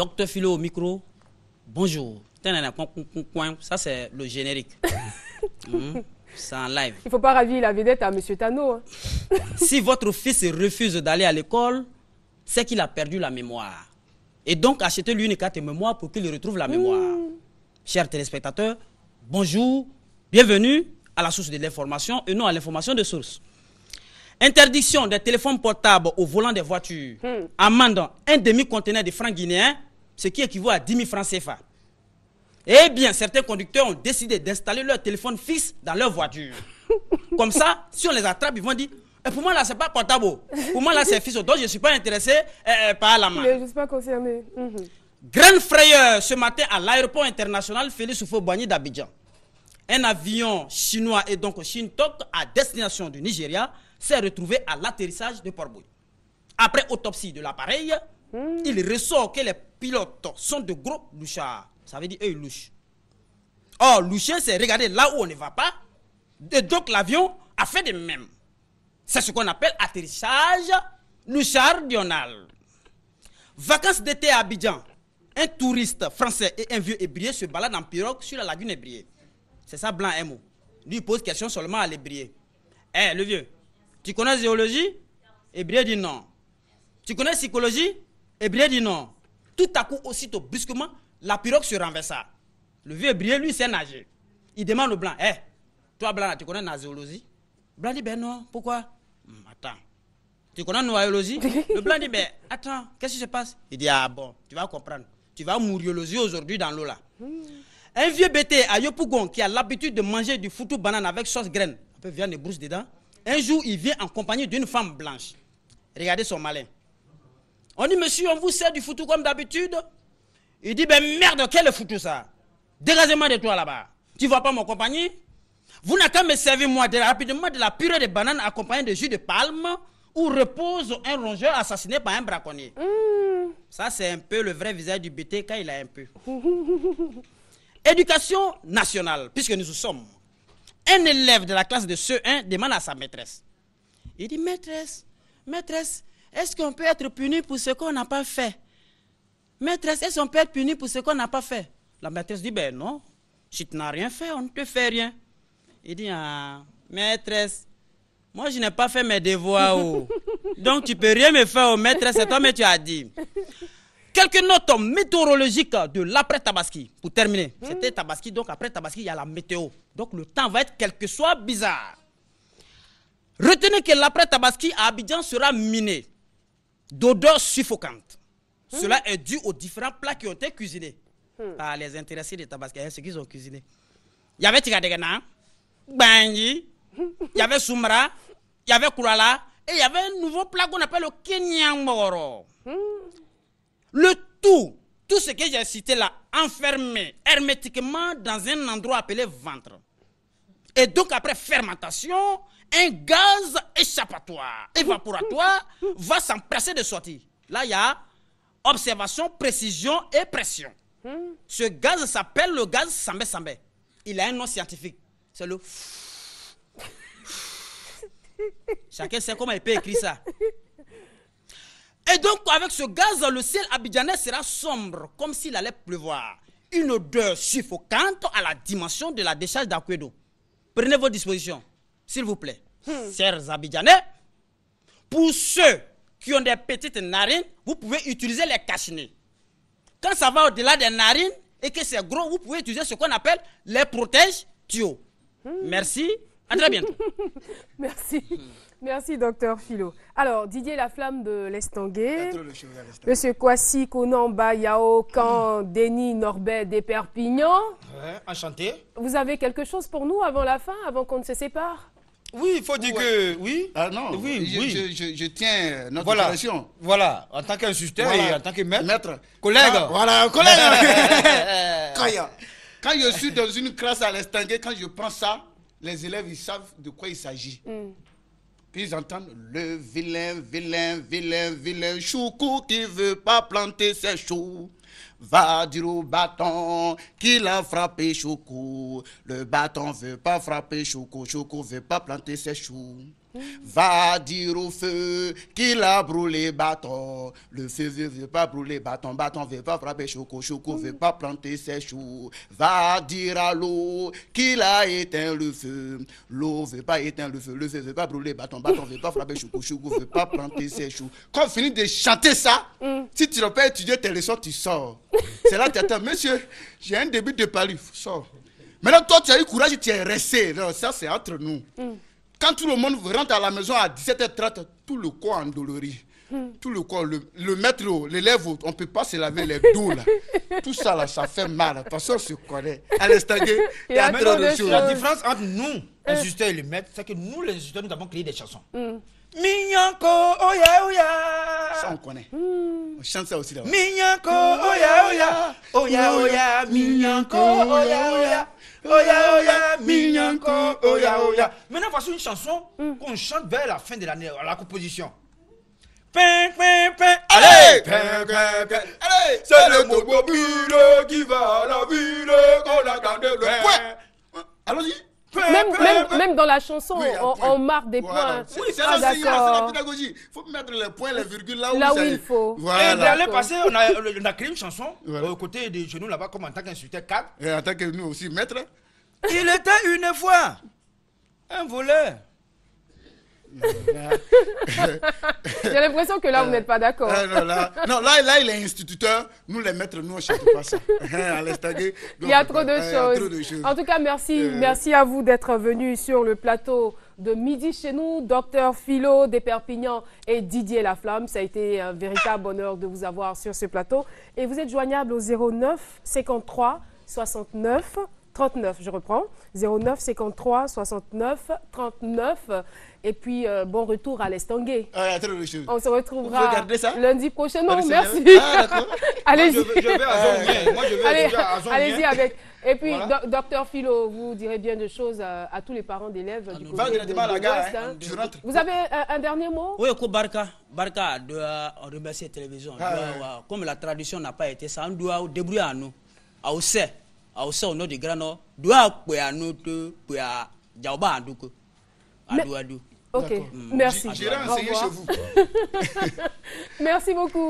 Docteur Philo au micro, bonjour. Ça, c'est le générique. Mhm. C'est en live. Il ne faut pas ravir la vedette à M. Tano. Hein. si votre fils refuse d'aller à l'école, c'est qu'il a perdu la mémoire. Et donc, achetez-lui une carte mémoire pour qu'il retrouve la mémoire. Mm. Chers téléspectateurs, bonjour, bienvenue à la source de l'information et non à l'information de source. Interdiction des téléphones portables au volant des voitures. amendant mm. Amende un demi-conteneur de francs guinéens ce qui équivaut à 10 000 francs CFA. Eh bien, certains conducteurs ont décidé d'installer leur téléphone fixe dans leur voiture. Comme ça, si on les attrape, ils vont dire eh, Pour moi, là, c'est pas comptable. Pour moi, là, c'est fixe. Donc, je ne suis pas intéressé eh, eh, par la main. Je ne suis pas concerné. Mhm. frayeur ce matin à l'aéroport international Félix Houphouët-Boigny d'Abidjan. Un avion chinois et donc Shintok à destination du Nigeria s'est retrouvé à l'atterrissage de Port-Bouy. Après autopsie de l'appareil, mhm. il ressort que les pilotes sont de gros louchards. Ça veut dire eux, ils louchent. Or, loucher, c'est regarder là où on ne va pas. Et donc, l'avion a fait de même. C'est ce qu'on appelle atterrissage louchardional. Vacances d'été à Abidjan. Un touriste français et un vieux ébrier se baladent en pirogue sur la lagune ébriée. C'est ça, Blanc MO. Lui, il pose question seulement à l'ébrier. Eh, le vieux, tu connais géologie dit non. Tu connais psychologie Ébrié dit non. Tout à coup, aussitôt, brusquement, la pirogue se renversa. Le vieux brillé, lui, sait nager. Il demande au blanc, hé, eh, toi blanc, tu connais la zoologie Blanc dit, ben non, pourquoi hmm, Attends. Tu connais la noyologie Le blanc dit, ben attends, qu'est-ce qui se passe Il dit, ah bon, tu vas comprendre. Tu vas mourir aujourd'hui dans l'eau là. Hmm. Un vieux bêté à Yopougon qui a l'habitude de manger du foutu banane avec sauce graine, un peu viande et brousse dedans, un jour il vient en compagnie d'une femme blanche. Regardez son malin. On dit, monsieur, on vous sert du foutu comme d'habitude. Il dit, ben merde, quel foutu ça Dégagez-moi de toi là-bas. Tu vois pas mon compagnie Vous n'avez qu'à me servir moi rapidement de la purée de banane accompagnée de jus de palme où repose un rongeur assassiné par un braconnier. Hmm. Ça, c'est un peu le vrai visage du BT quand il a un peu. Éducation nationale, puisque nous sommes. Un élève de la classe de CE1 demande à sa maîtresse. Il dit, maîtresse, maîtresse, est-ce qu'on peut être puni pour ce qu'on n'a pas fait Maîtresse, est-ce qu'on peut être puni pour ce qu'on n'a pas fait La maîtresse dit, ben non, si tu n'as rien fait, on ne te fait rien. Il dit, ah, maîtresse, moi je n'ai pas fait mes devoirs. Oh. Donc tu peux rien me faire, oh, maîtresse, c'est toi mais tu as dit. Quelques notes météorologiques de l'après-Tabaski, pour terminer. Hmm? C'était Tabaski, donc après Tabaski, il y a la météo. Donc le temps va être quelque soit bizarre. Retenez que l'après Tabaski à Abidjan sera miné d'odeur suffocante. Hmm. Cela est dû aux différents plats qui ont été cuisinés hmm. par les intéressés des Tabascaïens, ce qu'ils ont cuisiné. Il y avait Tigadegana, Banyi, il y avait Soumra, il y avait Koulala, et il y avait un nouveau plat qu'on appelle le Kenyan moro. Hmm. Le tout, tout ce que j'ai cité là, enfermé hermétiquement dans un endroit appelé ventre. Et donc après fermentation, un gaz échappatoire, évaporatoire, va s'empresser de sortir. Là, il y a observation, précision et pression. Ce gaz s'appelle le gaz sambé-sambé. Il a un nom scientifique. C'est le... Chacun sait comment il peut écrire ça. Et donc, avec ce gaz, le ciel abidjanais sera sombre, comme s'il allait pleuvoir. Une odeur suffocante à la dimension de la décharge d'Aquedo. Prenez vos dispositions s'il vous plaît, chers Abidjanais, pour ceux qui ont des petites narines, vous pouvez utiliser les cachenets. Quand ça va au-delà des narines et que c'est gros, vous pouvez utiliser ce qu'on appelle les protèges tuyaux. Merci, à très bientôt. Merci. Merci, docteur Philo. Alors, Didier Laflamme de l'Estanguet, Monsieur Kwasi Konamba Yao Kan Denis Norbert de Perpignan. enchanté. Vous avez quelque chose pour nous avant la fin, avant qu'on ne se sépare oui, il faut dire que oui. Ah non, je, tiens notre voilà. Voilà, en tant qu'insulteur et en tant que maître. Collègue. Ah, voilà, collègue. quand je suis dans une classe à l'estanguet, quand je prends ça, les élèves, ils savent de quoi il s'agit. Mm. Puis ils entendent le vilain, vilain, vilain, vilain choucou qui veut pas planter ses choux. Va dire au bâton qu'il a frappé Choco. Le bâton veut pas frapper Choco. Choco veut pas planter ses choux. Va dire au feu qu'il a brûlé bâton. Le feu veut, veut pas brûler bâton, bâton ne veut pas frapper choco, choco veut pas planter ses choux. Va dire à l'eau qu'il a éteint le feu. L'eau ne veut pas éteindre le feu, le feu ne veut pas brûler bâton, bâton ne veut pas frapper choco, choco veut pas planter ses choux. Quand on finit de chanter ça, si tu n'as pas étudié tes leçons, tu sors. C'est là que tu attends, monsieur, j'ai un début de palif, sors. Maintenant, toi, tu as eu courage, tu es resté. Non, ça, c'est entre nous. Quand tout le monde rentre à la maison à 17h30, tout le corps en Tout le corps, le, le maître, l'élève, on ne peut pas se laver les dos. Là. Tout ça, là, ça fait mal. Parce qu'on se connaît. À l'instant il y La différence entre nous, euh. les usiteurs et les maîtres, c'est que nous, les usiteurs, nous avons créé des chansons. Mm. oh Mignonko, oya oya. Ça on connaît. Mm. On chante ça aussi là-bas. Mignonko, oya oya. Oya oya, mignonko, oya oya. Oya oya, Minyanko, Oya, Oya. Maintenant, voici une chanson hmm. qu'on chante vers la fin de l'année, à la composition. Pain, pain, pain, allez! Pain, pain, pain, allez! C'est le mot qui va à la ville, qu'on a gardé le point. Allons-y. Même, même, même, dans la chanson, on, on, marque des points. Oui, c'est ah, la pédagogie. Il faut mettre les points, les virgules là où, là il faut. Voilà. Et l'année passée, on a, on a créé une chanson au côté aux côtés des genoux là-bas, comme en tant qu'insulté cadre. Et en tant que nous aussi, maître. Il était une fois un voleur. J'ai l'impression que là, vous n'êtes pas d'accord. Euh, non, là, là, il est instituteur. Nous, les maîtres, nous, on ne pas ça. il y a trop euh, de, choses. En tout cas, merci. Euh. Merci à vous d'être venus sur le plateau de midi chez nous, docteur Philo des Perpignan et Didier Laflamme. Ça a été un véritable bonheur de vous avoir sur ce plateau. Et vous êtes joignable au 09 53 69 39, je reprends, 09 53 69 39. Et puis, euh, bon retour à l'Estanguet. Ah, on se retrouvera lundi prochain. merci. Ah, allez-y. Euh, Moi, je, vais à Allez-y avec. Et puis, docteur Philo, vous direz bien de choses à, tous les parents d'élèves du hein. Hein. Vous avez euh, un, dernier mot Oui, Barca, Barca doit remercier la télévision. Ah, comme la tradition n'a pas été ça, on doit débrouiller à nous. À Osset awusaw n'o de gara nɔ do a kpe a n'o to kpe a ja o b'a do ko a do a do. ok mm. enseigner chez vous. merci beaucoup.